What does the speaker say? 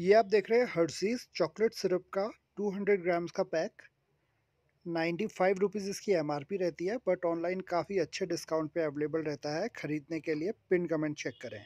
ये आप देख रहे हैं हर्सीज चॉकलेट सिरप का 200 ग्राम्स का पैक नाइन्टी फाइव रुपीज़ इसकी एम रहती है बट ऑनलाइन काफ़ी अच्छे डिस्काउंट पे अवेलेबल रहता है ख़रीदने के लिए पिन कमेंट चेक करें